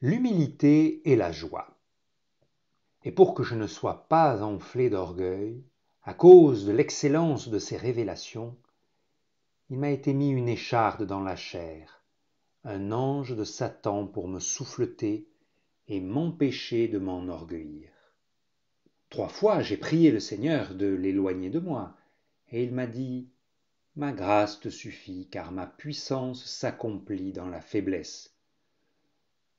l'humilité et la joie. Et pour que je ne sois pas enflé d'orgueil, à cause de l'excellence de ces révélations, il m'a été mis une écharde dans la chair, un ange de Satan pour me souffleter et m'empêcher de m'enorgueillir. Trois fois j'ai prié le Seigneur de l'éloigner de moi, et il m'a dit Ma grâce te suffit, car ma puissance s'accomplit dans la faiblesse.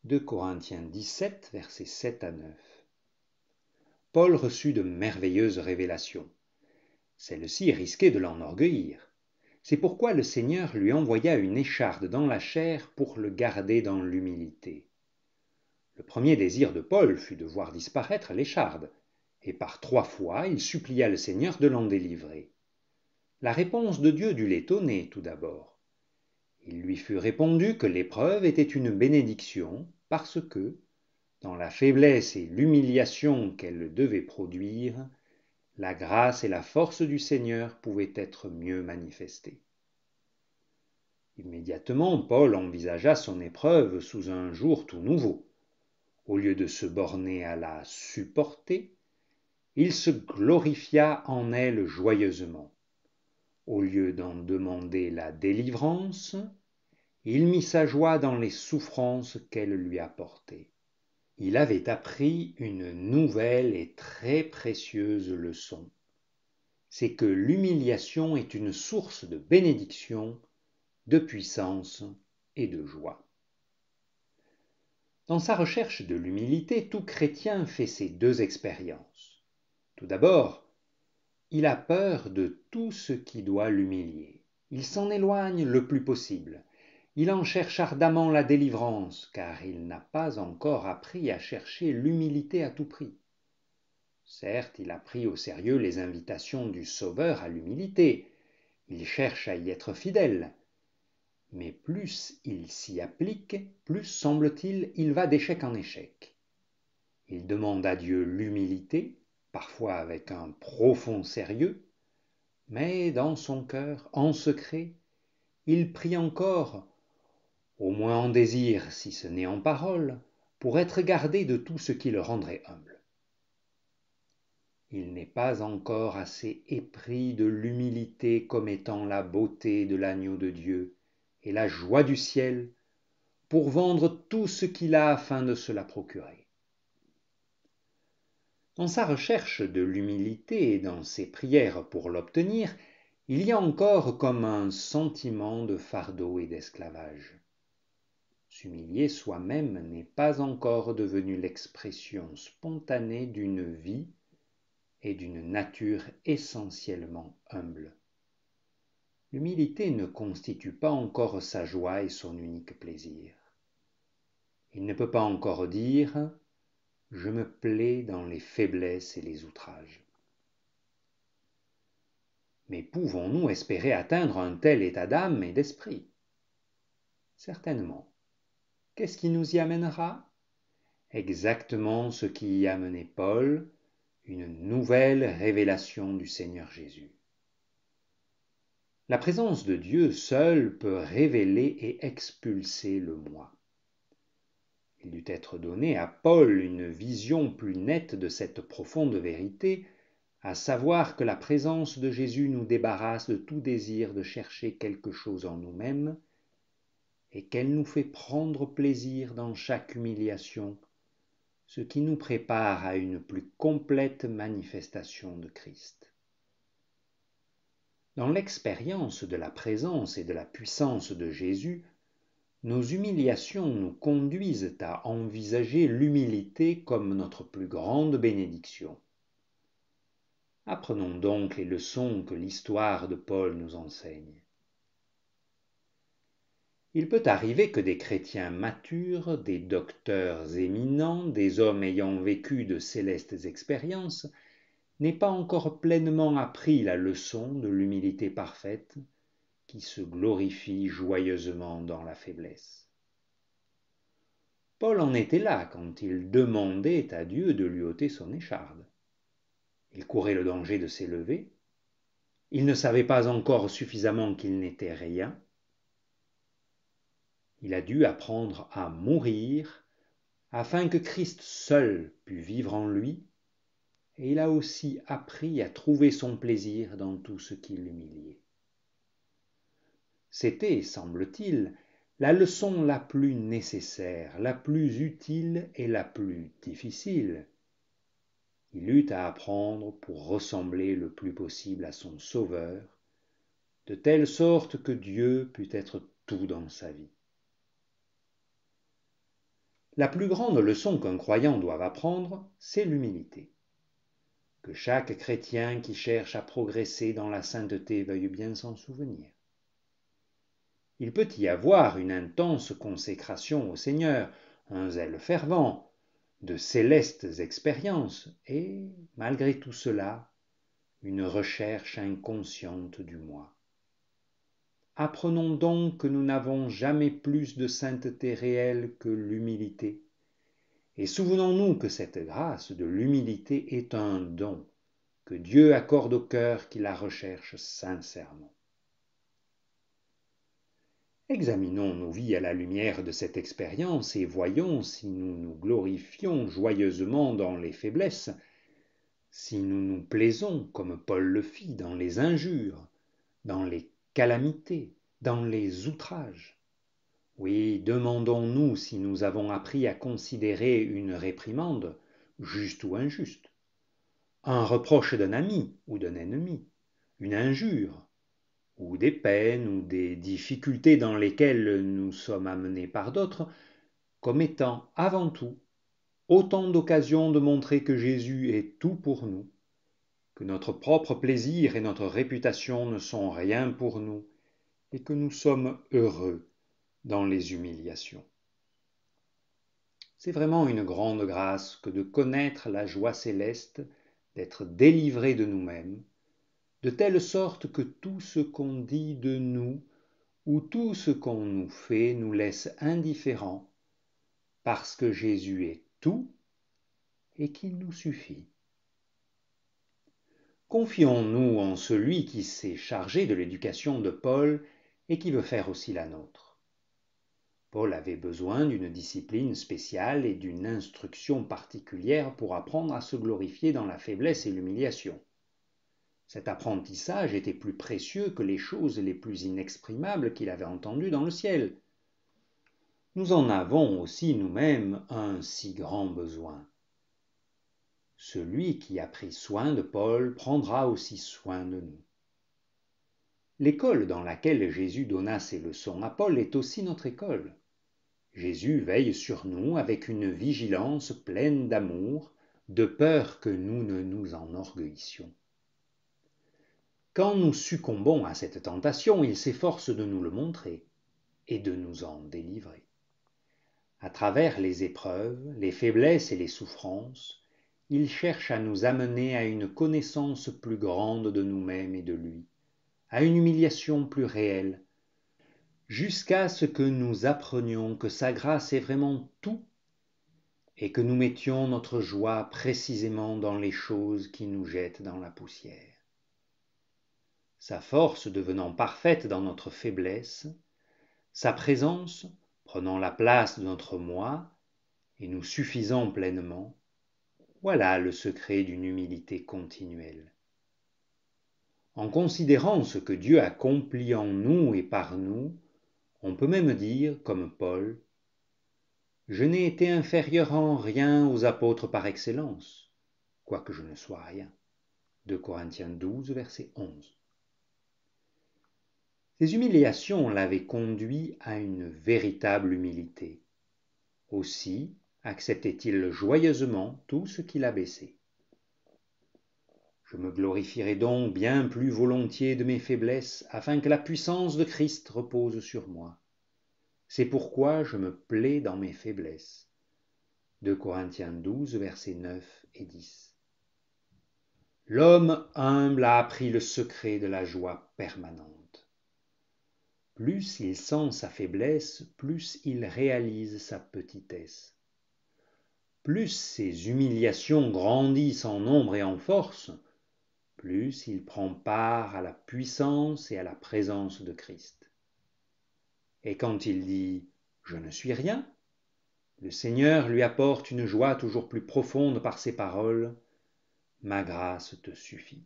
2 Corinthiens 17, versets 7 à 9. Paul reçut de merveilleuses révélations. Celles-ci risquaient de l'enorgueillir. C'est pourquoi le Seigneur lui envoya une écharde dans la chair pour le garder dans l'humilité. Le premier désir de Paul fut de voir disparaître l'écharde, et par trois fois il supplia le Seigneur de l'en délivrer. La réponse de Dieu dut l'étonner tout d'abord. Il lui fut répondu que l'épreuve était une bénédiction parce que, dans la faiblesse et l'humiliation qu'elle devait produire, la grâce et la force du Seigneur pouvaient être mieux manifestées. Immédiatement, Paul envisagea son épreuve sous un jour tout nouveau. Au lieu de se borner à la supporter, il se glorifia en elle joyeusement. Au lieu d'en demander la délivrance, il mit sa joie dans les souffrances qu'elle lui apportait. il avait appris une nouvelle et très précieuse leçon c'est que l'humiliation est une source de bénédiction de puissance et de joie dans sa recherche de l'humilité tout chrétien fait ces deux expériences tout d'abord il a peur de tout ce qui doit l'humilier il s'en éloigne le plus possible il en cherche ardemment la délivrance, car il n'a pas encore appris à chercher l'humilité à tout prix. Certes, il a pris au sérieux les invitations du Sauveur à l'humilité, il cherche à y être fidèle, mais plus il s'y applique, plus, semble-t-il, il va d'échec en échec. Il demande à Dieu l'humilité, parfois avec un profond sérieux, mais dans son cœur, en secret, il prie encore au moins en désir si ce n'est en parole, pour être gardé de tout ce qui le rendrait humble. Il n'est pas encore assez épris de l'humilité comme étant la beauté de l'agneau de Dieu et la joie du ciel pour vendre tout ce qu'il a afin de se la procurer. Dans sa recherche de l'humilité et dans ses prières pour l'obtenir, il y a encore comme un sentiment de fardeau et d'esclavage. S'humilier soi-même n'est pas encore devenu l'expression spontanée d'une vie et d'une nature essentiellement humble. L'humilité ne constitue pas encore sa joie et son unique plaisir. Il ne peut pas encore dire ⁇ Je me plais dans les faiblesses et les outrages ⁇ Mais pouvons-nous espérer atteindre un tel état d'âme et d'esprit Certainement Qu'est-ce qui nous y amènera Exactement ce qui y amenait Paul, une nouvelle révélation du Seigneur Jésus. La présence de Dieu seule peut révéler et expulser le moi. Il dut être donné à Paul une vision plus nette de cette profonde vérité, à savoir que la présence de Jésus nous débarrasse de tout désir de chercher quelque chose en nous-mêmes et qu'elle nous fait prendre plaisir dans chaque humiliation, ce qui nous prépare à une plus complète manifestation de Christ. Dans l'expérience de la présence et de la puissance de Jésus, nos humiliations nous conduisent à envisager l'humilité comme notre plus grande bénédiction. Apprenons donc les leçons que l'histoire de Paul nous enseigne. Il peut arriver que des chrétiens matures, des docteurs éminents, des hommes ayant vécu de célestes expériences, n'aient pas encore pleinement appris la leçon de l'humilité parfaite qui se glorifie joyeusement dans la faiblesse. Paul en était là quand il demandait à Dieu de lui ôter son écharde. Il courait le danger de s'élever, il ne savait pas encore suffisamment qu'il n'était rien, il a dû apprendre à mourir afin que Christ seul pût vivre en lui, et il a aussi appris à trouver son plaisir dans tout ce qui l'humiliait. C'était, semble-t-il, la leçon la plus nécessaire, la plus utile et la plus difficile. Il eut à apprendre pour ressembler le plus possible à son Sauveur, de telle sorte que Dieu pût être tout dans sa vie la plus grande leçon qu'un croyant doive apprendre, c'est l'humilité. Que chaque chrétien qui cherche à progresser dans la sainteté veuille bien s'en souvenir. Il peut y avoir une intense consécration au Seigneur, un zèle fervent, de célestes expériences et, malgré tout cela, une recherche inconsciente du moi. Apprenons donc que nous n'avons jamais plus de sainteté réelle que l'humilité. Et souvenons-nous que cette grâce de l'humilité est un don que Dieu accorde au cœur qui la recherche sincèrement. Examinons nos vies à la lumière de cette expérience et voyons si nous nous glorifions joyeusement dans les faiblesses, si nous nous plaisons, comme Paul le fit, dans les injures, dans les Calamité dans les outrages. Oui, demandons-nous si nous avons appris à considérer une réprimande, juste ou injuste, un reproche d'un ami ou d'un ennemi, une injure, ou des peines ou des difficultés dans lesquelles nous sommes amenés par d'autres, comme étant avant tout autant d'occasions de montrer que Jésus est tout pour nous, que notre propre plaisir et notre réputation ne sont rien pour nous, et que nous sommes heureux dans les humiliations. C'est vraiment une grande grâce que de connaître la joie céleste d'être délivré de nous-mêmes, de telle sorte que tout ce qu'on dit de nous ou tout ce qu'on nous fait nous laisse indifférents, parce que Jésus est tout et qu'il nous suffit. Confions-nous en celui qui s'est chargé de l'éducation de Paul et qui veut faire aussi la nôtre. Paul avait besoin d'une discipline spéciale et d'une instruction particulière pour apprendre à se glorifier dans la faiblesse et l'humiliation. Cet apprentissage était plus précieux que les choses les plus inexprimables qu'il avait entendues dans le ciel. Nous en avons aussi nous-mêmes un si grand besoin. Celui qui a pris soin de Paul prendra aussi soin de nous. L'école dans laquelle Jésus donna ses leçons à Paul est aussi notre école. Jésus veille sur nous avec une vigilance pleine d'amour, de peur que nous ne nous enorgueillissions. Quand nous succombons à cette tentation, il s'efforce de nous le montrer et de nous en délivrer. À travers les épreuves, les faiblesses et les souffrances, il cherche à nous amener à une connaissance plus grande de nous-mêmes et de lui, à une humiliation plus réelle, jusqu'à ce que nous apprenions que sa grâce est vraiment tout et que nous mettions notre joie précisément dans les choses qui nous jettent dans la poussière. Sa force devenant parfaite dans notre faiblesse, sa présence prenant la place de notre moi et nous suffisant pleinement, voilà le secret d'une humilité continuelle. En considérant ce que Dieu accomplit en nous et par nous, on peut même dire, comme Paul, Je n'ai été inférieur en rien aux apôtres par excellence, quoique je ne sois rien. 2 Corinthiens 12, verset 11. Ces humiliations l'avaient conduit à une véritable humilité. Aussi, acceptait-il joyeusement tout ce qu'il a baissé ?« je me glorifierai donc bien plus volontiers de mes faiblesses afin que la puissance de christ repose sur moi c'est pourquoi je me plais dans mes faiblesses Corinthiens et 9 L'homme humble a appris le secret de la joie permanente. Plus il sent sa faiblesse, plus il réalise sa petitesse plus ces humiliations grandissent en nombre et en force, plus il prend part à la puissance et à la présence de Christ. Et quand il dit ⁇ Je ne suis rien ⁇ le Seigneur lui apporte une joie toujours plus profonde par ses paroles ⁇ Ma grâce te suffit ⁇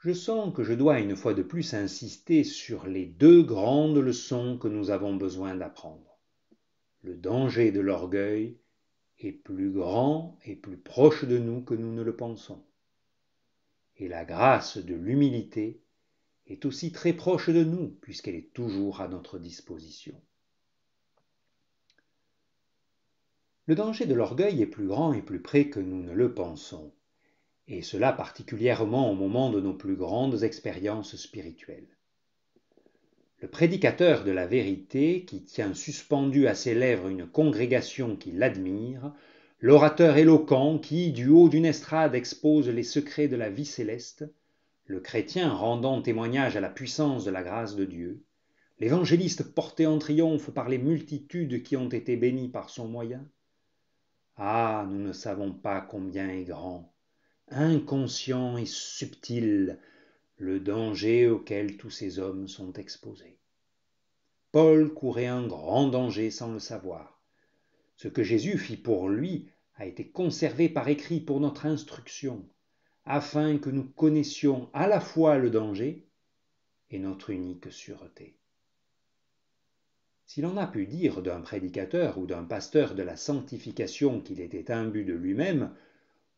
je sens que je dois une fois de plus insister sur les deux grandes leçons que nous avons besoin d'apprendre le danger de l'orgueil est plus grand et plus proche de nous que nous ne le pensons et la grâce de l'humilité est aussi très proche de nous puisqu'elle est toujours à notre disposition le danger de l'orgueil est plus grand et plus près que nous ne le pensons et cela particulièrement au moment de nos plus grandes expériences spirituelles le prédicateur de la vérité, qui tient suspendu à ses lèvres une congrégation qui l'admire, l'orateur éloquent qui, du haut d'une estrade, expose les secrets de la vie céleste, le chrétien rendant témoignage à la puissance de la grâce de Dieu, l'évangéliste porté en triomphe par les multitudes qui ont été bénies par son moyen. Ah, nous ne savons pas combien est grand, inconscient et subtil le danger auquel tous ces hommes sont exposés. Paul courait un grand danger sans le savoir. Ce que Jésus fit pour lui a été conservé par écrit pour notre instruction, afin que nous connaissions à la fois le danger et notre unique sûreté. Si l'on a pu dire d'un prédicateur ou d'un pasteur de la sanctification qu'il était imbu de lui-même,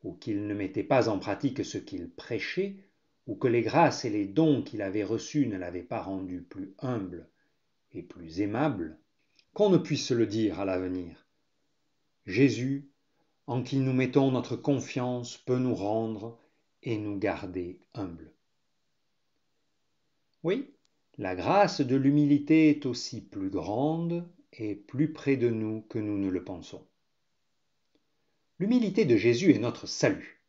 ou qu'il ne mettait pas en pratique ce qu'il prêchait, ou que les grâces et les dons qu'il avait reçus ne l'avaient pas rendu plus humble et plus aimable, qu'on ne puisse le dire à l'avenir. Jésus, en qui nous mettons notre confiance, peut nous rendre et nous garder humbles. Oui, la grâce de l'humilité est aussi plus grande et plus près de nous que nous ne le pensons. L'humilité de Jésus est notre salut.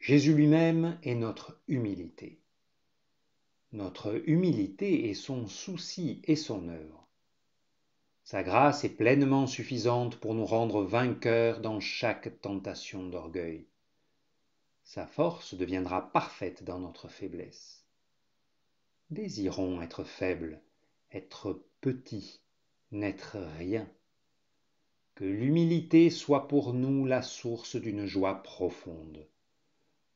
Jésus lui-même est notre humilité. Notre humilité est son souci et son œuvre. Sa grâce est pleinement suffisante pour nous rendre vainqueurs dans chaque tentation d'orgueil. Sa force deviendra parfaite dans notre faiblesse. Désirons être faibles, être petits, n'être rien. Que l'humilité soit pour nous la source d'une joie profonde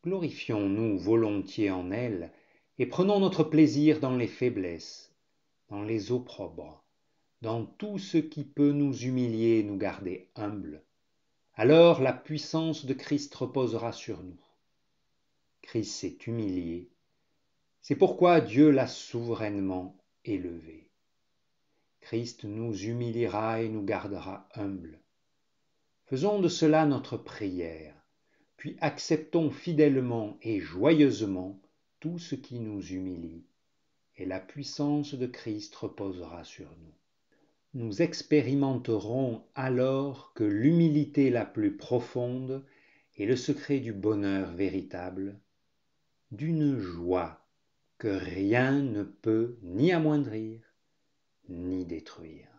glorifions-nous volontiers en elle et prenons notre plaisir dans les faiblesses dans les opprobres dans tout ce qui peut nous humilier et nous garder humbles alors la puissance de christ reposera sur nous christ s'est humilié c'est pourquoi dieu l'a souverainement élevé christ nous humiliera et nous gardera humbles faisons de cela notre prière puis acceptons fidèlement et joyeusement tout ce qui nous humilie, et la puissance de Christ reposera sur nous. Nous expérimenterons alors que l'humilité la plus profonde est le secret du bonheur véritable, d'une joie que rien ne peut ni amoindrir, ni détruire.